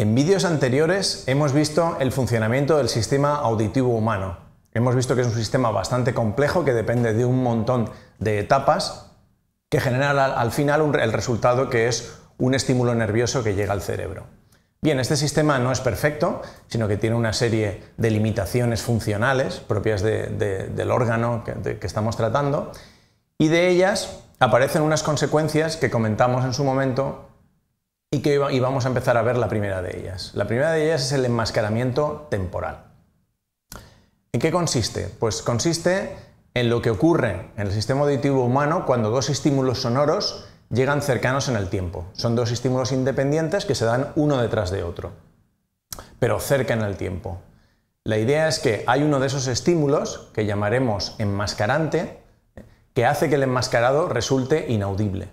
En vídeos anteriores hemos visto el funcionamiento del sistema auditivo humano. Hemos visto que es un sistema bastante complejo que depende de un montón de etapas que generan al, final el resultado que es un estímulo nervioso que llega al cerebro. Bien, este sistema no es perfecto, sino que tiene una serie de limitaciones funcionales propias del órgano que estamos tratando y de ellas aparecen unas consecuencias que comentamos en su momento y vamos a empezar a ver la primera de ellas. La primera de ellas es el enmascaramiento temporal. ¿En qué consiste? Pues consiste en lo que ocurre en el sistema auditivo humano cuando dos estímulos sonoros llegan cercanos en el tiempo. Son dos estímulos independientes que se dan uno detrás de otro, pero cerca en el tiempo. La idea es que hay uno de esos estímulos, que llamaremos enmascarante, que hace que el enmascarado resulte inaudible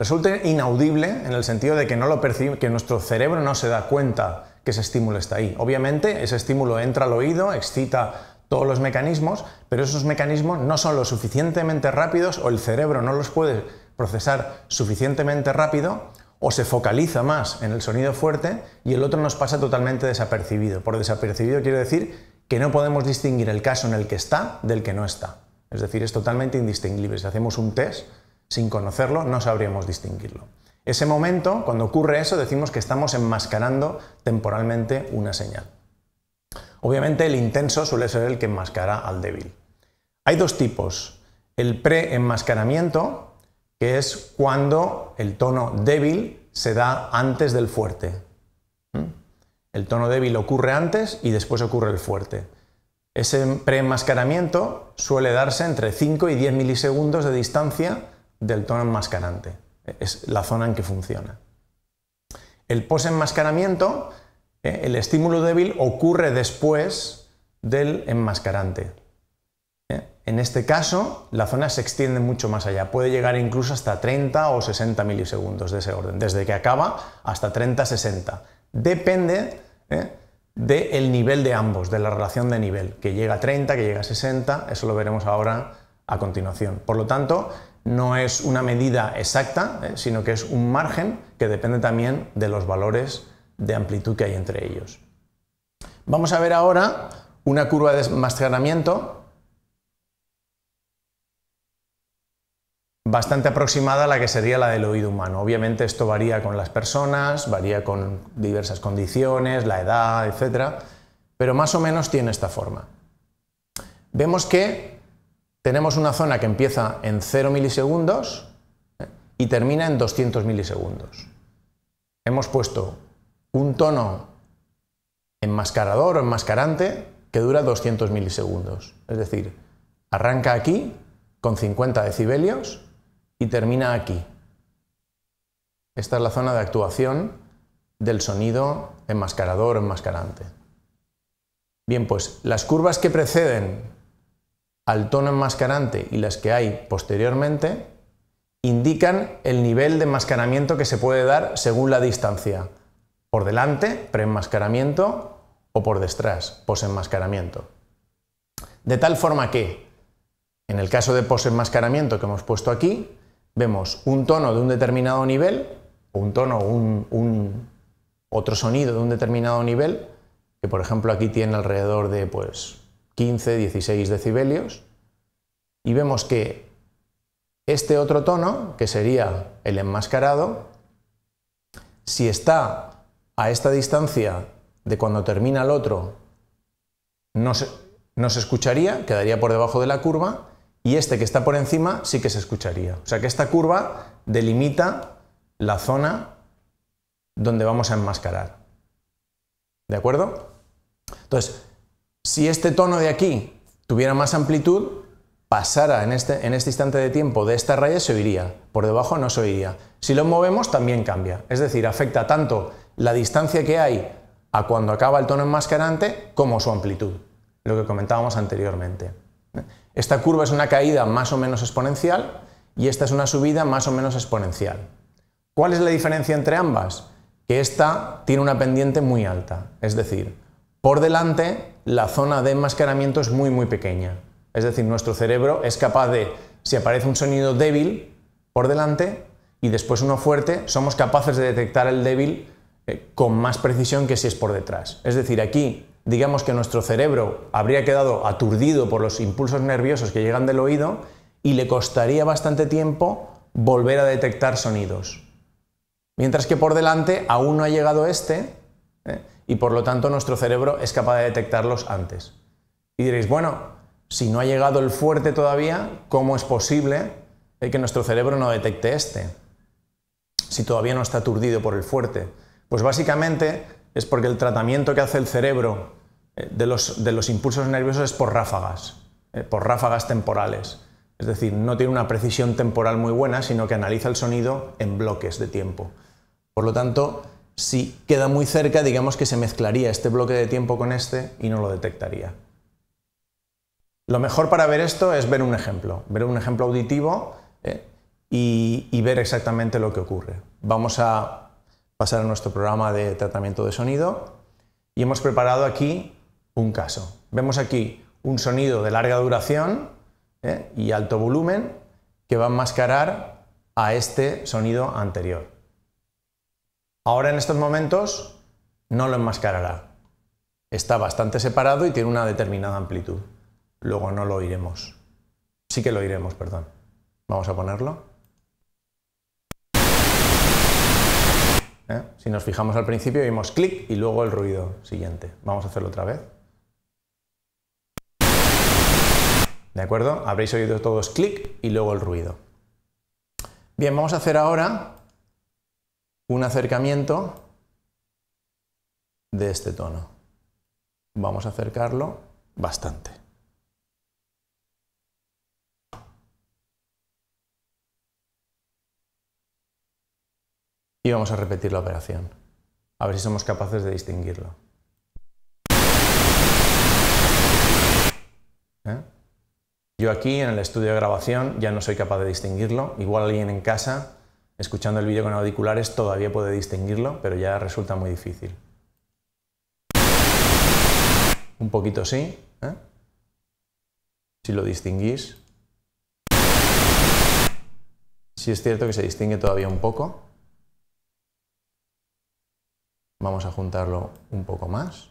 resulta inaudible en el sentido de que no lo percibe, que nuestro cerebro no se da cuenta que ese estímulo está ahí. Obviamente, ese estímulo entra al oído, excita todos los mecanismos, pero esos mecanismos no son lo suficientemente rápidos o el cerebro no los puede procesar suficientemente rápido o se focaliza más en el sonido fuerte y el otro nos pasa totalmente desapercibido. Por desapercibido quiero decir que no podemos distinguir el caso en el que está del que no está. Es decir, es totalmente indistinguible. Si hacemos un test, sin conocerlo no sabríamos distinguirlo. Ese momento, cuando ocurre eso, decimos que estamos enmascarando temporalmente una señal. Obviamente el intenso suele ser el que enmascara al débil. Hay dos tipos. El pre-enmascaramiento, que es cuando el tono débil se da antes del fuerte. ¿Mm? El tono débil ocurre antes y después ocurre el fuerte. Ese preenmascaramiento suele darse entre 5 y 10 milisegundos de distancia del tono enmascarante. Es la zona en que funciona. El posenmascaramiento, eh, el estímulo débil, ocurre después del enmascarante. Eh, en este caso, la zona se extiende mucho más allá. Puede llegar incluso hasta 30 o 60 milisegundos de ese orden, desde que acaba hasta 30-60. Depende eh, del nivel de ambos, de la relación de nivel, que llega a 30, que llega a 60, eso lo veremos ahora a continuación. Por lo tanto, no es una medida exacta, eh, sino que es un margen que depende también de los valores de amplitud que hay entre ellos. Vamos a ver ahora una curva de mascaramiento bastante aproximada a la que sería la del oído humano. Obviamente esto varía con las personas, varía con diversas condiciones, la edad, etcétera, Pero más o menos tiene esta forma. Vemos que tenemos una zona que empieza en 0 milisegundos ¿eh? y termina en 200 milisegundos. Hemos puesto un tono enmascarador o enmascarante que dura 200 milisegundos. Es decir, arranca aquí con 50 decibelios y termina aquí. Esta es la zona de actuación del sonido enmascarador o enmascarante. Bien, pues las curvas que preceden al tono enmascarante y las que hay posteriormente, indican el nivel de enmascaramiento que se puede dar según la distancia. Por delante, preenmascaramiento, o por detrás, posenmascaramiento. De tal forma que, en el caso de posenmascaramiento que hemos puesto aquí, vemos un tono de un determinado nivel, un tono un, otro sonido de un determinado nivel, que por ejemplo aquí tiene alrededor de pues 15, 16 decibelios, y vemos que este otro tono, que sería el enmascarado, si está a esta distancia de cuando termina el otro, no se, no escucharía, quedaría por debajo de la curva, y este que está por encima sí que se escucharía. O sea que esta curva delimita la zona donde vamos a enmascarar. ¿De acuerdo? Entonces, si este tono de aquí tuviera más amplitud, pasara este, en este, instante de tiempo de esta raya, se oiría. Por debajo no se oiría. Si lo movemos, también cambia. Es decir, afecta tanto la distancia que hay a cuando acaba el tono enmascarante como su amplitud, lo que comentábamos anteriormente. Esta curva es una caída más o menos exponencial y esta es una subida más o menos exponencial. ¿Cuál es la diferencia entre ambas? Que esta tiene una pendiente muy alta, es decir, por delante, la zona de enmascaramiento es muy, muy pequeña. Es decir, nuestro cerebro es capaz de, si aparece un sonido débil por delante y después uno fuerte, somos capaces de detectar el débil eh, con más precisión que si es por detrás. Es decir, aquí digamos que nuestro cerebro habría quedado aturdido por los impulsos nerviosos que llegan del oído y le costaría bastante tiempo volver a detectar sonidos. Mientras que por delante aún no ha llegado este eh, y por lo tanto nuestro cerebro es capaz de detectarlos antes. Y diréis, bueno, si no ha llegado el fuerte todavía, ¿cómo es posible que nuestro cerebro no detecte este? Si todavía no está aturdido por el fuerte. Pues básicamente es porque el tratamiento que hace el cerebro eh, de los, de los impulsos nerviosos es por ráfagas, eh, por ráfagas temporales. Es decir, no tiene una precisión temporal muy buena, sino que analiza el sonido en bloques de tiempo. Por lo tanto, si queda muy cerca, digamos que se mezclaría este bloque de tiempo con este y no lo detectaría. Lo mejor para ver esto es ver un ejemplo, ver un ejemplo auditivo ¿eh? y, ver exactamente lo que ocurre. Vamos a pasar a nuestro programa de tratamiento de sonido y hemos preparado aquí un caso. Vemos aquí un sonido de larga duración ¿eh? y alto volumen que va a enmascarar a este sonido anterior. Ahora en estos momentos no lo enmascarará. Está bastante separado y tiene una determinada amplitud. Luego no lo oiremos. Sí que lo oiremos, perdón. Vamos a ponerlo. ¿Eh? Si nos fijamos al principio, oímos clic y luego el ruido siguiente. Vamos a hacerlo otra vez. ¿De acuerdo? Habréis oído todos clic y luego el ruido. Bien, vamos a hacer ahora un acercamiento de este tono. Vamos a acercarlo bastante. Y vamos a repetir la operación. A ver si somos capaces de distinguirlo. ¿Eh? Yo aquí en el estudio de grabación ya no soy capaz de distinguirlo. Igual alguien en casa Escuchando el vídeo con auriculares todavía puede distinguirlo, pero ya resulta muy difícil. Un poquito sí, ¿eh? si lo distinguís. Si es cierto que se distingue todavía un poco. Vamos a juntarlo un poco más.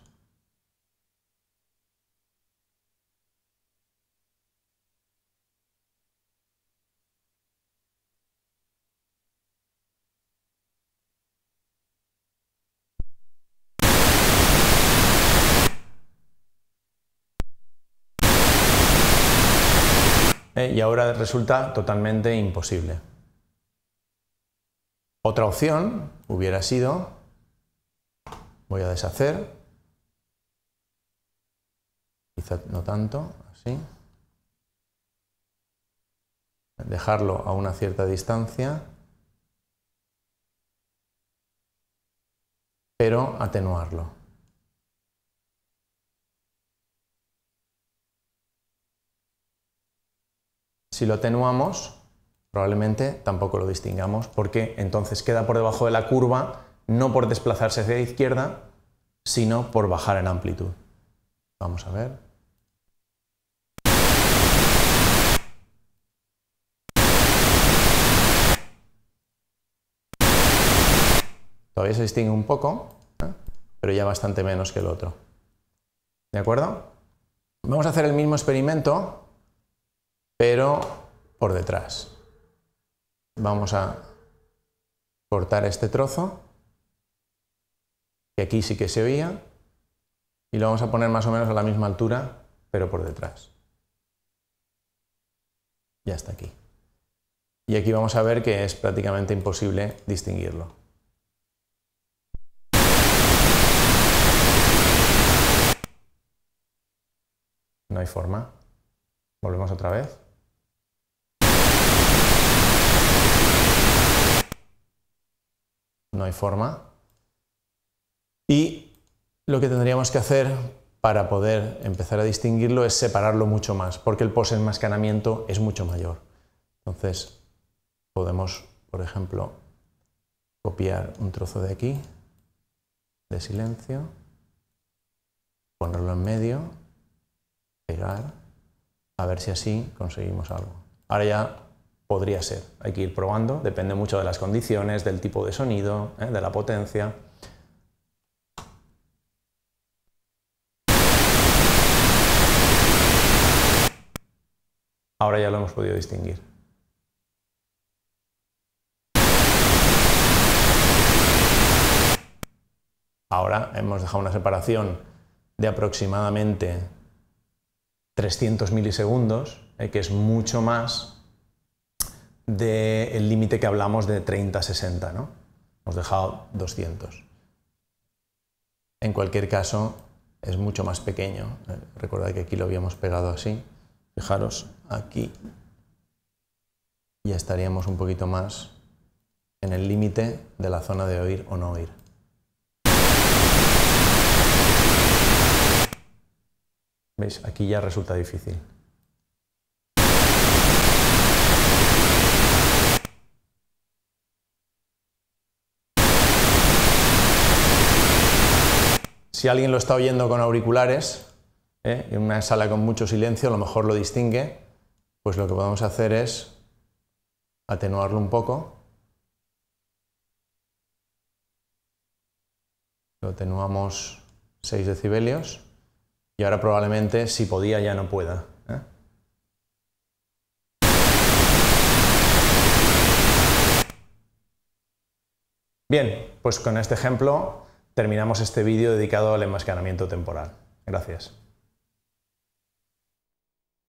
¿eh? y ahora resulta totalmente imposible. Otra opción hubiera sido, voy a deshacer, quizá no tanto, así, dejarlo a una cierta distancia, pero atenuarlo. Si lo atenuamos, probablemente tampoco lo distingamos, porque entonces queda por debajo de la curva, no por desplazarse hacia la izquierda, sino por bajar en amplitud. Vamos a ver. Todavía se distingue un poco, ¿eh? pero ya bastante menos que el otro. ¿De acuerdo? Vamos a hacer el mismo experimento, pero por detrás. Vamos a cortar este trozo, que aquí sí que se veía y lo vamos a poner más o menos a la misma altura, pero por detrás. Ya está aquí. Y aquí vamos a ver que es prácticamente imposible distinguirlo. No hay forma. Volvemos otra vez. no hay forma. Y lo que tendríamos que hacer para poder empezar a distinguirlo es separarlo mucho más, porque el posenmascanamiento es mucho mayor. Entonces, podemos, por ejemplo, copiar un trozo de aquí, de silencio, ponerlo en medio, pegar, a ver si así conseguimos algo. Ahora ya Podría ser, hay que ir probando, depende mucho de las condiciones, del tipo de sonido, ¿eh? de la potencia. Ahora ya lo hemos podido distinguir. Ahora hemos dejado una separación de aproximadamente 300 milisegundos, ¿eh? que es mucho más del límite que hablamos de 30-60, ¿no? Hemos dejado 200. En cualquier caso, es mucho más pequeño. Eh, recordad que aquí lo habíamos pegado así. Fijaros, aquí ya estaríamos un poquito más en el límite de la zona de oír o no oír. ¿Veis? Aquí ya resulta difícil. Si alguien lo está oyendo con auriculares, en ¿eh? una sala con mucho silencio, a lo mejor lo distingue, pues lo que podemos hacer es atenuarlo un poco. Lo atenuamos 6 decibelios y ahora probablemente si podía ya no pueda. ¿eh? Bien, pues con este ejemplo terminamos este vídeo dedicado al enmascaramiento temporal. Gracias.